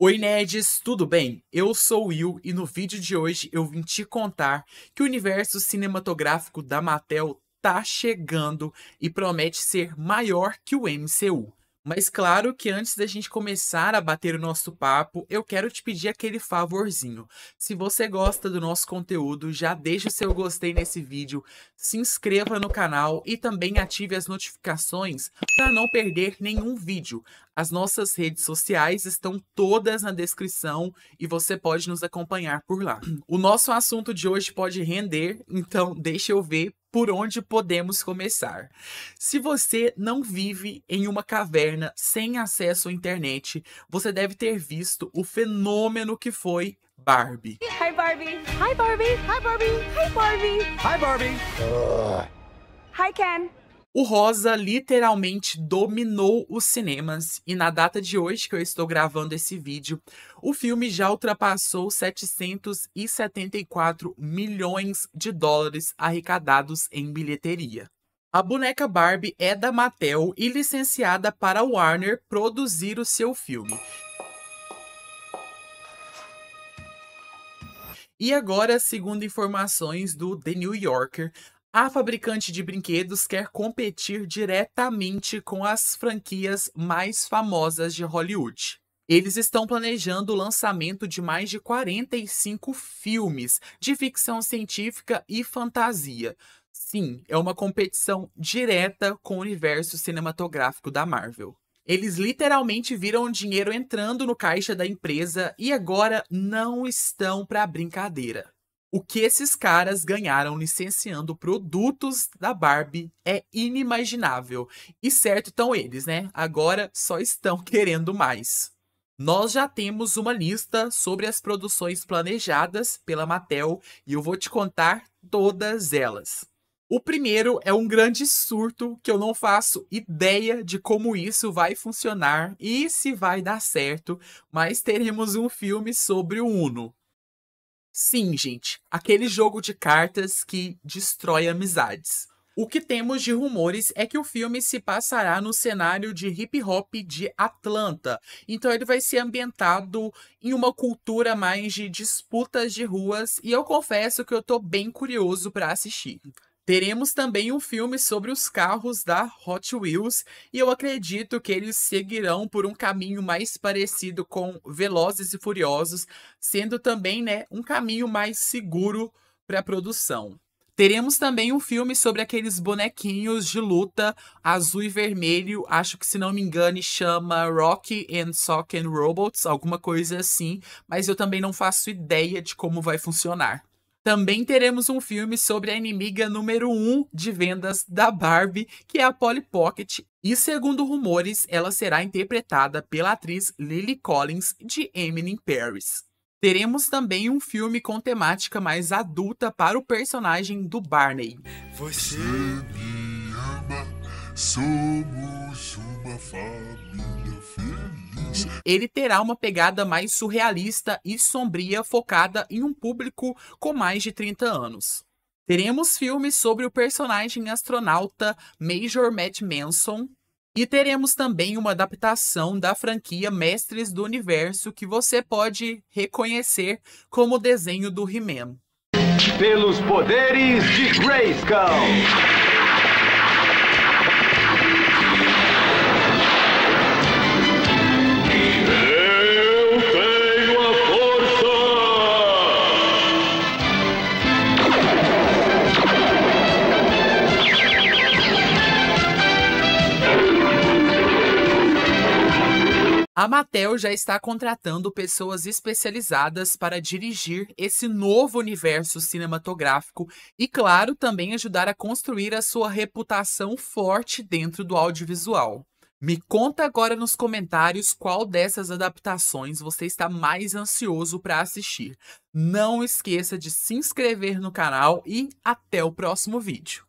Oi nerds, tudo bem? Eu sou o Will e no vídeo de hoje eu vim te contar que o universo cinematográfico da Mattel tá chegando e promete ser maior que o MCU. Mas claro que antes da gente começar a bater o nosso papo, eu quero te pedir aquele favorzinho. Se você gosta do nosso conteúdo, já deixa o seu gostei nesse vídeo, se inscreva no canal e também ative as notificações para não perder nenhum vídeo. As nossas redes sociais estão todas na descrição e você pode nos acompanhar por lá. O nosso assunto de hoje pode render, então deixa eu ver por onde podemos começar. Se você não vive em uma caverna sem acesso à internet, você deve ter visto o fenômeno que foi Barbie. Hi Barbie. Hi Barbie. Hi Barbie. Hi Barbie. Hi Barbie. Uh. Hi Ken. O rosa literalmente dominou os cinemas e na data de hoje que eu estou gravando esse vídeo, o filme já ultrapassou 774 milhões de dólares arrecadados em bilheteria. A boneca Barbie é da Mattel e licenciada para Warner produzir o seu filme. E agora, segundo informações do The New Yorker, a fabricante de brinquedos quer competir diretamente com as franquias mais famosas de Hollywood. Eles estão planejando o lançamento de mais de 45 filmes de ficção científica e fantasia. Sim, é uma competição direta com o universo cinematográfico da Marvel. Eles literalmente viram dinheiro entrando no caixa da empresa e agora não estão para brincadeira. O que esses caras ganharam licenciando produtos da Barbie é inimaginável. E certo estão eles, né? Agora só estão querendo mais. Nós já temos uma lista sobre as produções planejadas pela Mattel e eu vou te contar todas elas. O primeiro é um grande surto que eu não faço ideia de como isso vai funcionar e se vai dar certo, mas teremos um filme sobre o Uno. Sim, gente, aquele jogo de cartas que destrói amizades. O que temos de rumores é que o filme se passará no cenário de hip hop de Atlanta. Então ele vai ser ambientado em uma cultura mais de disputas de ruas e eu confesso que eu tô bem curioso para assistir. Teremos também um filme sobre os carros da Hot Wheels e eu acredito que eles seguirão por um caminho mais parecido com Velozes e Furiosos, sendo também né, um caminho mais seguro para a produção. Teremos também um filme sobre aqueles bonequinhos de luta azul e vermelho, acho que se não me engano chama Rocky and Sock and Robots, alguma coisa assim, mas eu também não faço ideia de como vai funcionar. Também teremos um filme sobre a inimiga número 1 um de vendas da Barbie, que é a Polly Pocket, e segundo rumores, ela será interpretada pela atriz Lily Collins de Emily Paris. Teremos também um filme com temática mais adulta para o personagem do Barney. Você me ama. Somos uma família feliz. Ele terá uma pegada mais surrealista e sombria focada em um público com mais de 30 anos. Teremos filmes sobre o personagem astronauta Major Matt Manson, e teremos também uma adaptação da franquia Mestres do Universo que você pode reconhecer como o desenho do He-Man. Pelos poderes de Grayskull. A Mattel já está contratando pessoas especializadas para dirigir esse novo universo cinematográfico e, claro, também ajudar a construir a sua reputação forte dentro do audiovisual. Me conta agora nos comentários qual dessas adaptações você está mais ansioso para assistir. Não esqueça de se inscrever no canal e até o próximo vídeo.